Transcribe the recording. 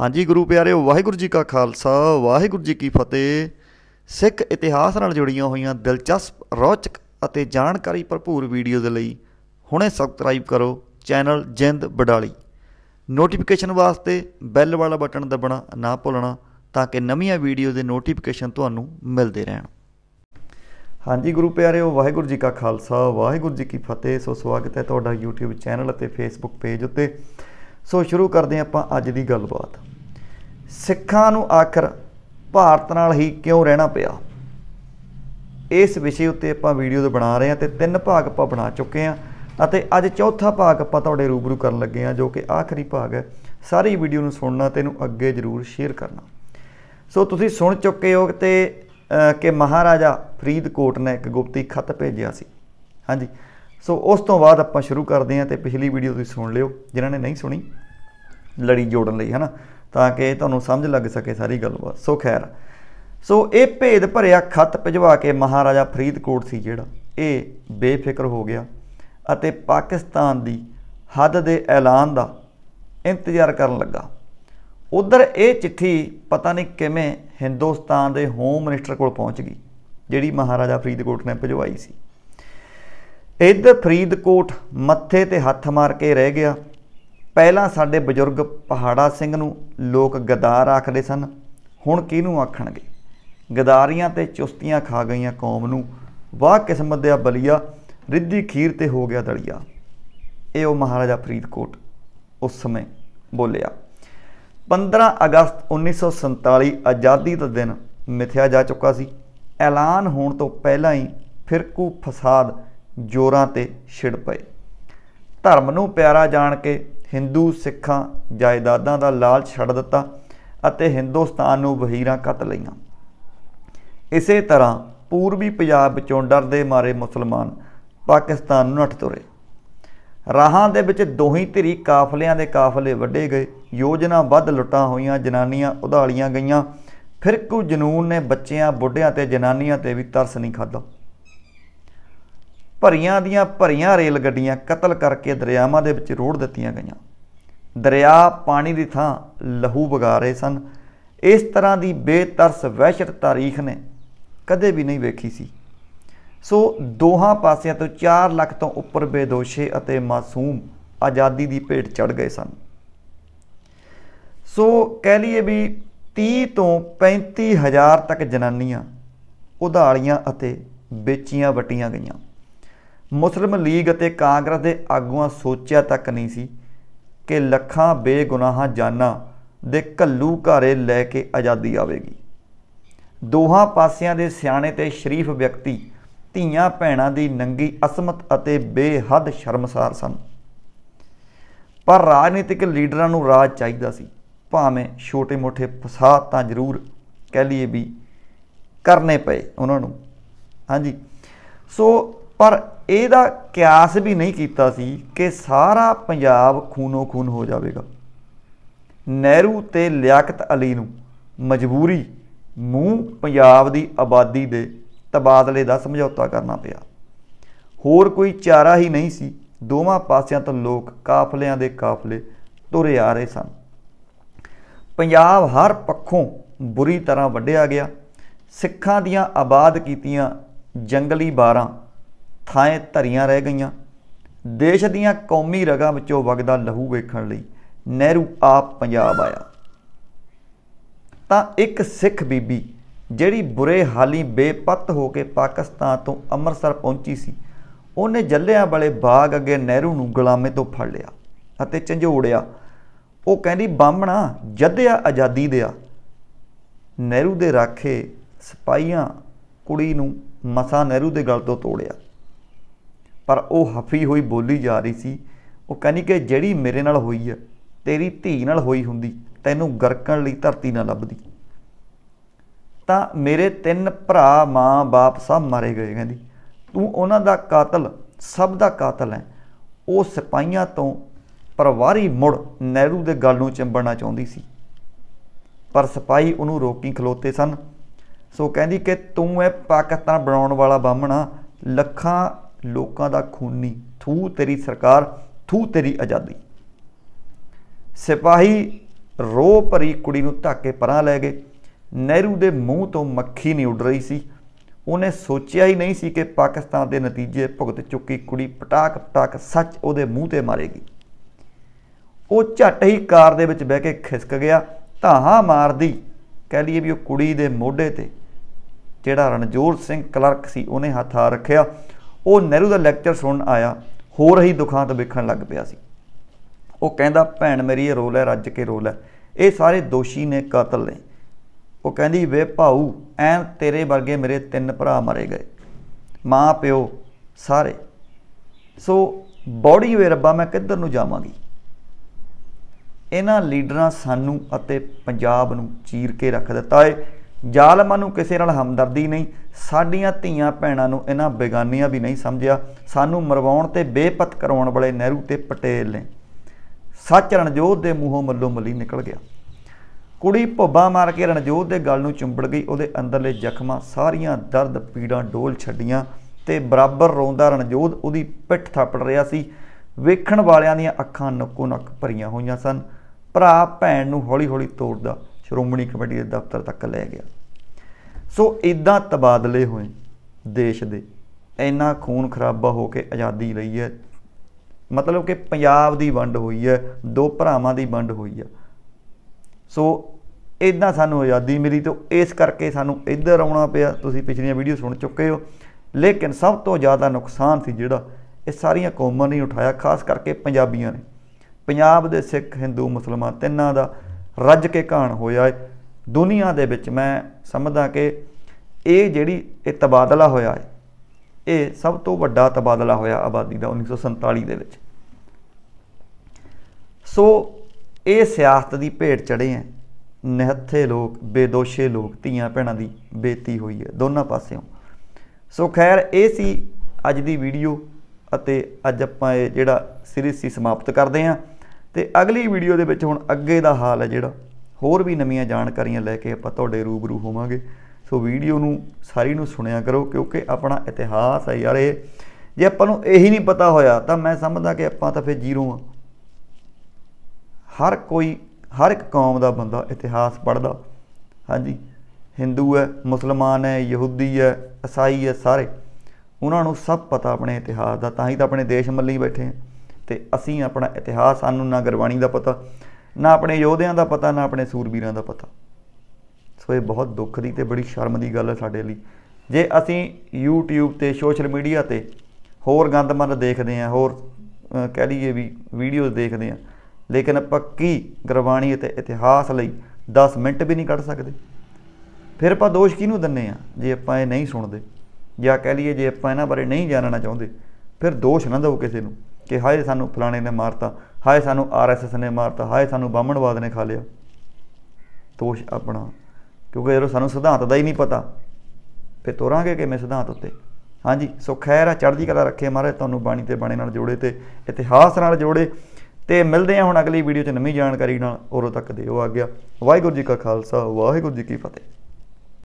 ਹਾਂਜੀ ਗੁਰੂ ਪਿਆਰਿਓ ਵਾਹਿਗੁਰੂ ਜੀ ਕਾ ਖਾਲਸਾ ਵਾਹਿਗੁਰੂ ਜੀ ਕੀ ਫਤਿਹ ਸਿੱਖ ਇਤਿਹਾਸ ਨਾਲ ਜੁੜੀਆਂ ਹੋਈਆਂ ਦਿਲਚਸਪ ਰੋਚਕ ਅਤੇ ਜਾਣਕਾਰੀ ਭਰਪੂਰ ਵੀਡੀਓ ਦੇ ਲਈ ਹੁਣੇ ਸਬਸਕ੍ਰਾਈਬ ਕਰੋ ਚੈਨਲ ਜਿੰਦ ਬਡਾਲੀ ਨੋਟੀਫਿਕੇਸ਼ਨ ਵਾਸਤੇ ਬੈਲ ਵਾਲਾ ਬਟਨ ਦਬਣਾ ਨਾ ਭੁੱਲਣਾ ਤਾਂ ਕਿ ਨਵੀਆਂ ਵੀਡੀਓ ਦੇ ਨੋਟੀਫਿਕੇਸ਼ਨ ਤੁਹਾਨੂੰ ਮਿਲਦੇ ਰਹਿਣ ਹਾਂਜੀ ਗੁਰੂ ਪਿਆਰਿਓ ਵਾਹਿਗੁਰੂ ਜੀ ਕਾ ਖਾਲਸਾ ਵਾਹਿਗੁਰੂ ਜੀ ਕੀ ਫਤਿਹ ਸੋ ਸਵਾਗਤ ਹੈ ਤੁਹਾਡਾ YouTube ਚੈਨਲ ਅਤੇ Facebook ਪੇਜ ਉੱਤੇ ਸੋ ਸ਼ੁਰੂ ਕਰਦੇ ਆਪਾਂ ਅੱਜ ਦੀ ਗੱਲਬਾਤ ਸਿੱਖਾਂ ਨੂੰ ਆਖਰ ਭਾਰਤ ਨਾਲ ਹੀ ਕਿਉਂ ਰਹਿਣਾ ਪਿਆ ਇਸ ਵਿਸ਼ੇ ਉੱਤੇ ਆਪਾਂ ਵੀਡੀਓ ਬਣਾ ਰਹੇ ਹਾਂ ਤੇ ਤਿੰਨ ਭਾਗ ਆਪਾਂ ਬਣਾ ਚੁੱਕੇ ਹਾਂ ਅਤੇ ਅੱਜ ਚੌਥਾ ਭਾਗ ਆਪਾਂ ਤੁਹਾਡੇ ਰੂਬਰੂ ਕਰਨ ਲੱਗੇ ਹਾਂ ਜੋ ਕਿ ਆਖਰੀ ਭਾਗ ਹੈ ਸਾਰੀ ਵੀਡੀਓ ਨੂੰ ਸੁਣਨਾ ਤੇ ਇਹਨੂੰ ਅੱਗੇ ਜ਼ਰੂਰ ਸ਼ੇਅਰ ਕਰਨਾ ਸੋ ਤੁਸੀਂ ਸੁਣ ਚੁੱਕੇ ਹੋ ਤੇ ਕਿ ਮਹਾਰਾਜਾ ਫਰੀਦਕੋਟ ਨੇ ਇੱਕ ਗੁਪਤੀ ਖਤ ਭੇਜਿਆ ਸੀ ਹਾਂਜੀ ਸੋ ਉਸ ਤੋਂ ਬਾਅਦ ਆਪਾਂ ਸ਼ੁਰੂ ਕਰਦੇ ਹਾਂ ਤੇ ਪਿਛਲੀ ਵੀਡੀਓ ਤੁਸੀਂ ਸੁਣ ਲਿਓ ਜਿਨ੍ਹਾਂ ਨੇ ਨਹੀਂ ਸੁਣੀ ਲੜੀ ਜੋੜਨ ਲਈ ਹਨਾ ਤਾਂ ਕਿ ਤੁਹਾਨੂੰ ਸਮਝ ਲੱਗ ਸਕੇ ਸਾਰੀ ਗੱਲਬਾਤ ਸੋ ਖੈਰ ਸੋ ਇਹ ਭੇਦ ਭਰਿਆ ਖੱਤ ਭਿਜਵਾ ਕੇ ਮਹਾਰਾਜਾ ਫਰੀਦਕੋਟ ਸੀ ਜਿਹੜਾ ਇਹ ਬੇਫਿਕਰ ਹੋ ਗਿਆ ਅਤੇ ਪਾਕਿਸਤਾਨ ਦੀ ਹੱਦ ਦੇ ਐਲਾਨ ਦਾ ਇੰਤਜ਼ਾਰ ਕਰਨ ਲੱਗਾ ਉਧਰ ਇਹ ਚਿੱਠੀ ਪਤਾ ਨਹੀਂ ਕਿਵੇਂ ਹਿੰਦੁਸਤਾਨ ਦੇ ਹੋਮ ਮਿਨਿਸਟਰ ਕੋਲ ਪਹੁੰਚ ਗਈ ਜਿਹੜੀ ਮਹਾਰਾਜਾ ਫਰੀਦਕੋਟ ਨੇ ਭਿਜਵਾਈ ਸੀ ਇੱਧਰ ਫਰੀਦਕੋਟ ਮੱਥੇ ਤੇ ਹੱਥ ਮਾਰ ਕੇ ਰਹਿ ਗਿਆ ਪਹਿਲਾਂ ਸਾਡੇ ਬਜ਼ੁਰਗ ਪਹਾੜਾ ਸਿੰਘ ਨੂੰ ਲੋਕ ਗਦਾਰ ਆਖਦੇ ਸਨ ਹੁਣ ਕਿਹਨੂੰ ਆਖਣਗੇ ਗਦਾਰੀਆਂ ਤੇ ਚੁਸਤੀਆਂ ਖਾ ਗਈਆਂ ਕੌਮ ਨੂੰ ਵਾਹ ਕਿਸਮਤ ਦੇ ਆ ਬਲੀਆ ਰਿੱਧੀ ਖੀਰ ਤੇ ਹੋ ਗਿਆ ਦਲੀਆ ਇਹ ਉਹ ਮਹਾਰਾਜਾ ਫਰੀਦਕੋਟ ਉਸ ਸਮੇਂ ਬੋਲਿਆ 15 ਅਗਸਤ 1947 ਆਜ਼ਾਦੀ ਦਾ ਦਿਨ ਮਿਥਿਆ ਜਾ ਚੁੱਕਾ ਸੀ ਐਲਾਨ ਹੋਣ ਤੋਂ ਪਹਿਲਾਂ ਹੀ ਫਿਰਕੂ ਫਸਾਦ ਜ਼ੋਰਾਂ ਤੇ ਛਿੜ ਪਏ ਧਰਮ ਨੂੰ ਪਿਆਰਾ ਜਾਣ ਕੇ ਹਿੰਦੂ ਸਿੱਖਾਂ ਜਾਇਦਾਦਾਂ ਦਾ ਲਾਲਚ ਛੱਡ ਦਿੱਤਾ ਅਤੇ ਹਿੰਦੁਸਤਾਨ ਨੂੰ ਵਹੀਰਾਂ ਕੱਤ ਲਈਆਂ ਇਸੇ ਤਰ੍ਹਾਂ ਪੂਰਬੀ ਪੰਜਾਬ ਵਿੱਚੋਂ ਡਰਦੇ ਮਾਰੇ ਮੁਸਲਮਾਨ ਪਾਕਿਸਤਾਨ ਨੂੰ ਨੱਠ ਤੁਰੇ ਰਾਹਾਂ ਦੇ ਵਿੱਚ ਦੋਹੀ ਧਿਰੀ ਕਾਫਲਿਆਂ ਦੇ ਕਾਫਲੇ ਵੱਡੇ ਗਏ ਯੋਜਨਾ ਵੱਧ ਲੁੱਟਾਂ ਹੋਈਆਂ ਜਨਾਨੀਆਂ ਉਧਾਲੀਆਂ ਗਈਆਂ ਫਿਰ ਕੋ ਜਨੂਨ ਨੇ ਬੱਚਿਆਂ ਬੁੱਢਿਆਂ ਤੇ ਜਨਾਨੀਆਂ ਤੇ ਵੀ ਤਰਸ ਨਹੀਂ ਖਾਦਾ ਭਰੀਆਂ ਦੀਆਂ ਭਰੀਆਂ ਰੇਲ ਗੱਡੀਆਂ ਕਤਲ ਕਰਕੇ ਦਰਿਆਵਾਂ ਦੇ ਵਿੱਚ ਰੋੜ ਦਿੱਤੀਆਂ ਗਈਆਂ ਦਰਿਆ ਪਾਣੀ ਦੀ ਥਾਂ ਲਹੂ ਵਗਾ ਰਹੇ ਸਨ ਇਸ ਤਰ੍ਹਾਂ ਦੀ ਬੇਤਰਸ ਵਹਿਸ਼ਤ ਤਾਰੀਖ ਨੇ ਕਦੇ ਵੀ ਨਹੀਂ ਵੇਖੀ ਸੀ ਸੋ ਦੋਹਾਂ ਪਾਸਿਆਂ ਤੋਂ 4 ਲੱਖ ਤੋਂ ਉੱਪਰ ਬੇਦੋਸ਼ੇ ਅਤੇ ਮਾਸੂਮ ਆਜ਼ਾਦੀ ਦੀ ਭੇਟ ਚੜ ਗਏ ਸਨ ਸੋ ਕਹਿ ਲਈਏ ਵੀ 30 ਤੋਂ 35000 ਤੱਕ ਜਨਾਨੀਆਂ ਉਧਾਲੀਆਂ ਅਤੇ ਵੇਚੀਆਂ ਵਟੀਆਂ ਗਈਆਂ ਮੁਸਲਮ ਲੀਗ ਅਤੇ ਕਾਂਗਰਸ ਦੇ ਆਗੂਆਂ ਸੋਚਿਆ ਤੱਕ ਨਹੀਂ ਸੀ ਕਿ ਲੱਖਾਂ ਬੇਗੁਨਾਹਾਂ ਜਾਨਾਂ ਦੇ ਕੱਲੂ ਘਾਰੇ ਲੈ ਕੇ ਆਜ਼ਾਦੀ ਆਵੇਗੀ ਦੋਹਾਂ ਪਾਸਿਆਂ ਦੇ ਸਿਆਣੇ ਤੇ ਸ਼ਰੀਫ ਵਿਅਕਤੀ ਧੀਆਂ ਭੈਣਾਂ ਦੀ ਨੰਗੀ ਅਸਮਤ ਅਤੇ ਬੇਹੱਦ ਸ਼ਰਮਸਾਰ ਸਨ ਪਰ ਰਾਜਨੀਤਿਕ ਲੀਡਰਾਂ ਨੂੰ ਰਾਜ ਚਾਹੀਦਾ ਸੀ ਭਾਵੇਂ ਛੋਟੇ-ਮੋਟੇ ਫਸਾਦ ਤਾਂ ਜ਼ਰੂਰ ਕਹਿ ਲਈਏ ਵੀ ਕਰਨੇ ਪਏ ਉਹਨਾਂ ਨੂੰ ਹਾਂਜੀ ਸੋ ਪਰ ਇਹਦਾ ਕਿਆਸ ਵੀ ਨਹੀਂ ਕੀਤਾ ਸੀ ਕਿ ਸਾਰਾ ਪੰਜਾਬ ਖੂਨੋ ਖੂਨ ਹੋ ਜਾਵੇਗਾ ਨਹਿਰੂ ਤੇ ਲਿਆਕਤ ਅਲੀ ਨੂੰ ਮਜਬੂਰੀ ਮੂੰਹ ਪੰਜਾਬ ਦੀ ਆਬਾਦੀ ਦੇ ਤਬਾਦਲੇ ਦਾ ਸਮਝੌਤਾ ਕਰਨਾ ਪਿਆ ਹੋਰ ਕੋਈ ਚਾਰਾ ਹੀ ਨਹੀਂ ਸੀ ਦੋਵਾਂ ਪਾਸਿਆਂ ਤੋਂ ਲੋਕ ਕਾਫਲਿਆਂ ਦੇ ਕਾਫਲੇ ਤੁਰੇ ਆ ਰਹੇ ਸਨ ਪੰਜਾਬ ਹਰ ਪੱਖੋਂ ਬੁਰੀ ਤਰ੍ਹਾਂ ਵੱਢਿਆ ਗਿਆ ਸਿੱਖਾਂ ਦੀਆਂ ਆਬਾਦ ਕੀਤੀਆਂ ਜੰਗਲੀ ਬਾਰਾਂ ਥਾਂ ਧਰੀਆਂ ਰਹਿ ਗਈਆਂ ਦੇਸ਼ ਦੀਆਂ ਕੌਮੀ ਰਗਾਂ ਵਿੱਚੋਂ ਵਗਦਾ ਲਹੂ ਵੇਖਣ ਲਈ ਨਹਿਰੂ ਆਪ ਪੰਜਾਬ ਆਇਆ ਤਾਂ ਇੱਕ ਸਿੱਖ ਬੀਬੀ ਜਿਹੜੀ ਬੁਰੇ ਹਾਲੀ ਬੇਪੱਤ ਹੋ ਕੇ ਪਾਕਿਸਤਾਨ ਤੋਂ ਅੰਮ੍ਰਿਤਸਰ ਪਹੁੰਚੀ ਸੀ ਉਹਨੇ ਜੱਲਿਆਂ ਵਾਲੇ ਬਾਗ ਅੱਗੇ ਨਹਿਰੂ ਨੂੰ ਗੁਲਾਮੇ ਤੋਂ ਫੜ ਲਿਆ ਅਤੇ ਝੰਜੋੜਿਆ ਉਹ ਕਹਿੰਦੀ ਬਾਮਣਾ ਜੱਦਿਆ ਆਜ਼ਾਦੀ ਦਿਆ ਨਹਿਰੂ ਦੇ ਰਾਖੇ ਸਿਪਾਈਆਂ ਕੁੜੀ ਨੂੰ ਮਸਾ ਨਹਿਰੂ ਦੇ ਗਲ ਤੋਂ ਤੋੜਿਆ ਪਰ ਉਹ ਹਫੀ ਹੋਈ ਬੋਲੀ ਜਾ ਰਹੀ ਸੀ ਉਹ ਕਹਿੰਦੀ ਕਿ ਜਿਹੜੀ ਮੇਰੇ ਨਾਲ ਹੋਈ ਆ ਤੇਰੀ ਧੀ ਨਾਲ ਹੋਈ ਹੁੰਦੀ ਤੈਨੂੰ ਗਰਕਣ ਲਈ ਧਰਤੀ ਨਾ ਲੱਭਦੀ ਤਾਂ ਮੇਰੇ ਤਿੰਨ ਭਰਾ ਮਾਂ ਬਾਪ ਸਭ ਮਾਰੇ ਗਏ ਕਹਿੰਦੀ ਤੂੰ ਉਹਨਾਂ ਦਾ ਕਾਤਲ ਸਭ ਦਾ ਕਾਤਲ ਹੈ ਉਹ ਸਿਪਾਹੀਆਂ ਤੋਂ ਪਰਵਾਰੀ ਮੁੜ ਨਹਿਰੂ ਦੇ ਗੱਲ ਨੂੰ ਚਿੰਬੜਨਾ ਚਾਹੁੰਦੀ ਸੀ ਪਰ ਸਿਪਾਹੀ ਉਹਨੂੰ ਰੋਕੀ ਖਲੋਤੇ ਸਨ ਸੋ ਕਹਿੰਦੀ ਕਿ ਤੂੰ ਐ ਪਾਕਿਸਤਾਨ ਬਣਾਉਣ ਵਾਲਾ ਬਾਹਮਣਾ ਲੱਖਾਂ ਲੋਕਾਂ ਦਾ ਖੂਨੀ ਥੂ ਤੇਰੀ ਸਰਕਾਰ ਥੂ ਤੇਰੀ ਆਜ਼ਾਦੀ ਸਿਪਾਹੀ ਰੋ ਭਰੀ ਕੁੜੀ ਨੂੰ ਧੱਕੇ ਪਰਾਂ ਲੈ ਗਏ ਨਹਿਰੂ ਦੇ ਮੂੰਹ ਤੋਂ ਮੱਖੀ ਨਹੀਂ ਉੱਡ ਰਹੀ ਸੀ ਉਹਨੇ ਸੋਚਿਆ ਹੀ ਨਹੀਂ ਸੀ ਕਿ ਪਾਕਿਸਤਾਨ ਦੇ ਨਤੀਜੇ ਭੁਗਤ ਚੁੱਕੀ ਕੁੜੀ ਪਟਾਕ ਪਟਾਕ ਸੱਚ ਉਹਦੇ ਮੂੰਹ ਤੇ ਮਾਰੇਗੀ ਉਹ ਝੱਟ ਹੀ ਕਾਰ ਦੇ ਵਿੱਚ ਬਹਿ ਕੇ ਖਿਸਕ ਗਿਆ ਧਾਹਾਂ ਮਾਰਦੀ ਕਹਿ ਲਈਏ ਵੀ ਉਹ ਕੁੜੀ ਦੇ ਮੋਢੇ ਤੇ ਜਿਹੜਾ ਰਣਜੋਰ ਸਿੰਘ ਕਲਰਕ ਸੀ ਉਹਨੇ ਹੱਥ ਆ ਰੱਖਿਆ ਉਹ ਨਹਿਰੂ ਦਾ ਲੈਕਚਰ ਸੁਣਨ ਆਇਆ ਹੋ ਰਹੀ ਦੁਖਾਂਤ ਵੇਖਣ ਲੱਗ ਪਿਆ ਸੀ ਉਹ ਕਹਿੰਦਾ ਭੈਣ ਮੇਰੀ ਇਹ ਰੋਲ ਹੈ ਰੱਜ ਕੇ ਰੋਲ ਹੈ ਇਹ ਸਾਰੇ ਦੋਸ਼ੀ ਨੇ ਕਾਤਲ ਨੇ ਉਹ ਕਹਿੰਦੀ ਵੇ ਭਾਊ ਐ ਤੇਰੇ ਵਰਗੇ ਮੇਰੇ ਤਿੰਨ ਭਰਾ ਮਰੇ ਗਏ ਮਾਂ ਪਿਓ ਸਾਰੇ ਸੋ ਬੋੜੀ ਵੇ ਰੱਬਾ ਮੈਂ ਕਿੱਧਰ ਨੂੰ ਜਾਵਾਂਗੀ ਇਹਨਾਂ ਲੀਡਰਾਂ ਸਾਨੂੰ ਅਤੇ ਪੰਜਾਬ ਨੂੰ ਚੀਰ ਕੇ ਰੱਖ ਦਿੱਤਾ ਏ ਜ਼ਾਲਮਾਂ ਨੂੰ ਕਿਸੇ ਨਾਲ ਹਮਦਰਦੀ ਨਹੀਂ ਸਾਡੀਆਂ ਧੀਆਂ ਭੈਣਾਂ ਨੂੰ ਇਹਨਾਂ ਬੇਗਾਨੀਆਂ ਵੀ ਨਹੀਂ ਸਮਝਿਆ ਸਾਨੂੰ ਮਰਵਾਉਣ ਤੇ ਬੇਪਤ ਕਰਾਉਣ ਵਾਲੇ ਨਹਿਰੂ ਤੇ ਪਟੇਲ ਨੇ ਸੱਚ ਰਣਜੋਤ ਦੇ ਮੂੰਹੋਂ ਮੱਲੋ ਮੱਲੀ ਨਿਕਲ ਗਿਆ ਕੁੜੀ ਭੁੱਬਾ ਮਾਰ ਕੇ ਰਣਜੋਤ ਦੇ ਗਲ ਨੂੰ ਚੁੰਬੜ ਗਈ ਉਹਦੇ ਅੰਦਰਲੇ ਜ਼ਖਮਾਂ ਸਾਰੀਆਂ ਦਰਦ ਪੀੜਾਂ ਡੋਲ ਛੱਡੀਆਂ ਤੇ ਬਰਾਬਰ ਰੋਂਦਾ ਰਣਜੋਤ ਉਹਦੀ ਪਿੱਠ ਥਾਪੜ ਰਿਹਾ ਸੀ ਵੇਖਣ ਵਾਲਿਆਂ ਦੀਆਂ ਅੱਖਾਂ ਨੱਕੋ ਨੱਕ ਭਰੀਆਂ ਹੋਈਆਂ ਸਨ ਭਰਾ ਭੈਣ ਨੂੰ ਹੌਲੀ-ਹੌਲੀ ਤੋੜਦਾ ਸ਼੍ਰੋਮਣੀ ਕਮੇਟੀ ਦੇ ਦਫ਼ਤਰ ਤੱਕ ਲੈ ਗਿਆ ਸੋ ਇਦਾਂ ਤਬਾਦਲੇ ਹੋਏ ਦੇਸ਼ ਦੇ ਇੰਨਾ ਖੂਨ ਖਰਾਬਾ ਹੋ ਕੇ ਆਜ਼ਾਦੀ ਲਈ ਹੈ ਮਤਲਬ ਕਿ ਪੰਜਾਬ ਦੀ ਵੰਡ ਹੋਈ ਹੈ ਦੋ ਭਰਾਵਾਂ ਦੀ ਵੰਡ ਹੋਈ ਹੈ ਸੋ ਇਦਾਂ ਸਾਨੂੰ ਆਜ਼ਾਦੀ ਮਿਲੀ ਤੇ ਇਸ ਕਰਕੇ ਸਾਨੂੰ ਇੱਧਰ ਆਉਣਾ ਪਿਆ ਤੁਸੀਂ ਪਿਛਲੀਆਂ ਵੀਡੀਓ ਸੁਣ ਚੁੱਕੇ ਹੋ ਲੇਕਿਨ ਸਭ ਤੋਂ ਜ਼ਿਆਦਾ ਨੁਕਸਾਨ ਸੀ ਜਿਹੜਾ ਇਹ ਸਾਰੀਆਂ ਕੌਮਾਂ ਨੇ ਉਠਾਇਆ ਖਾਸ ਕਰਕੇ ਪੰਜਾਬੀਆਂ ਨੇ ਪੰਜਾਬ ਦੇ ਸਿੱਖ ਹਿੰਦੂ ਮੁਸਲਮਾਨ ਤਿੰਨਾਂ ਦਾ ਰੱਜ ਕੇ ਕਾਣ ਹੋਇਆ ਹੈ ਦੁਨੀਆ ਦੇ ਵਿੱਚ ਮੈਂ ਸਮਝਦਾ ਕਿ ਇਹ ਜਿਹੜੀ ਇਹ ਤਬਾਦਲਾ ਹੋਇਆ ਹੈ ਇਹ ਸਭ ਤੋਂ ਵੱਡਾ ਤਬਾਦਲਾ ਹੋਇਆ ਆਬਾਦੀ ਦਾ 1947 ਦੇ ਵਿੱਚ ਸੋ ਇਹ ਸਿਆਸਤ ਦੀ ਭੇਟ ਚੜੇ ਐ ਨਿਹੱਥੇ ਲੋਕ ਬੇਦੋਸ਼ੇ ਲੋਕ ਧੀਆਂ ਭੈਣਾਂ ਦੀ ਬੇਤੀ ਹੋਈ ਹੈ ਦੋਨਾਂ ਪਾਸਿਓਂ ਸੋ ਖੈਰ ਇਹ ਸੀ ਅੱਜ ਦੀ ਵੀਡੀਓ ਅਤੇ ਅੱਜ ਆਪਾਂ ਇਹ ਜਿਹੜਾ ਸੀਰੀਜ਼ ਸੀ ਸਮਾਪਤ ਕਰਦੇ ਹਾਂ ਤੇ ਅਗਲੀ ਵੀਡੀਓ ਦੇ ਵਿੱਚ ਹੁਣ ਅੱਗੇ ਦਾ ਹਾਲ ਹੈ ਜਿਹੜਾ ਹੋਰ ਵੀ ਨਵੀਆਂ ਜਾਣਕਾਰੀਆਂ ਲੈ ਕੇ ਆਪਾਂ ਤੁਹਾਡੇ ਰੂਬਰੂ ਹੋਵਾਂਗੇ ਸੋ ਵੀਡੀਓ ਨੂੰ ਸਾਰੀ ਨੂੰ ਸੁਣਿਆ ਕਰੋ ਕਿਉਂਕਿ ਆਪਣਾ ਇਤਿਹਾਸ ਹੈ ਯਾਰ ਇਹ ਜੇ ਆਪਾਂ ਨੂੰ ਇਹੀ ਨਹੀਂ ਪਤਾ ਹੋਇਆ ਤਾਂ ਮੈਂ ਸਮਝਦਾ ਕਿ ਆਪਾਂ ਤਾਂ ਫੇਰ ਜ਼ੀਰੋ ਆ ਹਰ ਕੋਈ ਹਰ ਇੱਕ ਕੌਮ ਦਾ ਬੰਦਾ ਇਤਿਹਾਸ ਪੜਦਾ ਹਾਂਜੀ ਹਿੰਦੂ ਹੈ ਮੁਸਲਮਾਨ ਹੈ ਯਹੂਦੀ ਹੈ ਈਸਾਈ ਹੈ ਸਾਰੇ ਉਹਨਾਂ ਨੂੰ ਸਭ ਪਤਾ ਆਪਣੇ ਇਤਿਹਾਸ ਦਾ ਤਾਂ ਹੀ ਤਾਂ ਆਪਣੇ ਦੇਸ਼ ਮੱਲੀ ਬੈਠੇ ਆ ਤੇ ਅਸੀਂ ਆਪਣਾ ਇਤਿਹਾਸ ਸਾਨੂੰ ਨਾ ਗੁਰਬਾਣੀ ਦਾ ਪਤਾ ਨਾ ਆਪਣੇ ਯੋਧਿਆਂ ਦਾ ਪਤਾ ਨਾ ਆਪਣੇ ਸੂਰਬੀਰਾਂ ਦਾ ਪਤਾ ਸੋ ਇਹ ਬਹੁਤ ਦੁੱਖ ਦੀ ਤੇ ਬੜੀ ਸ਼ਰਮ ਦੀ ਗੱਲ ਹੈ ਸਾਡੇ ਲਈ ਜੇ ਅਸੀਂ YouTube ਤੇ ਸੋਸ਼ਲ ਮੀਡੀਆ ਤੇ ਹੋਰ ਗੰਦਮੰਦ ਦੇਖਦੇ ਆ ਹੋਰ ਕਹਿ ਲਈਏ ਵੀ ਵੀਡੀਓਜ਼ ਦੇਖਦੇ ਆ ਲੇਕਿਨ ਪੱਕੀ ਗੁਰਬਾਣੀ ਅਤੇ ਇਤਿਹਾਸ ਲਈ 10 ਮਿੰਟ ਵੀ ਨਹੀਂ ਕੱਢ ਸਕਦੇ ਫਿਰ ਆਪਾਂ ਦੋਸ਼ ਕਿਹਨੂੰ ਦਿੰਨੇ ਆ ਜੇ ਆਪਾਂ ਇਹ ਨਹੀਂ ਸੁਣਦੇ ਜਾਂ ਕਹਿ ਲਈਏ ਜੇ ਆਪਾਂ ਇਹਨਾਂ ਬਾਰੇ ਨਹੀਂ ਜਾਣਨਾ ਚਾਹੁੰਦੇ ਫਿਰ ਦੋਸ਼ ਨਾ ਦਿਓ ਕਿਸੇ ਨੂੰ ਕਿ ਹਾਏ ਸਾਨੂੰ ਫਲਾਣੇ ਨੇ ਮਾਰਤਾ ਹਾਏ ਸਾਨੂੰ ਆਰਐਸਐਸ ਨੇ ਮਾਰਤਾ ਹਾਏ ਸਾਨੂੰ ਬਾਹਮਣਵਾਦ ਨੇ ਖਾ ਲਿਆ ਤੋਸ਼ ਆਪਣਾ ਕਿਉਂਕਿ ਜਦੋਂ ਸਾਨੂੰ ਸਿਧਾਂਤ ਦਾ ਹੀ ਨਹੀਂ ਪਤਾ ਫਿਰ ਤੋਰਾਂਗੇ ਕਿਵੇਂ ਸਿਧਾਂਤ ਉੱਤੇ ਹਾਂਜੀ ਸੋ ਖੈਰ ਆ ਚੜ੍ਹਦੀ ਕਲਾ ਰੱਖੇ ਮਹਾਰਾਜ ਤੁਹਾਨੂੰ ਬਾਣੀ ਤੇ ਬਾਣੇ ਨਾਲ ਜੋੜੇ ਤੇ ਇਤਿਹਾਸ ਨਾਲ ਜੋੜੇ ਤੇ ਮਿਲਦੇ ਹਾਂ ਹੁਣ ਅਗਲੀ ਵੀਡੀਓ 'ਚ ਨਵੀਂ ਜਾਣਕਾਰੀ ਨਾਲ ਉਰੋਂ ਤੱਕ ਦੇ ਉਹ ਆ ਗਿਆ ਵਾਹਿਗੁਰੂ ਜੀ ਕਾ ਖਾਲਸਾ ਵਾਹਿਗੁਰੂ ਜੀ ਕੀ ਫਤਿਹ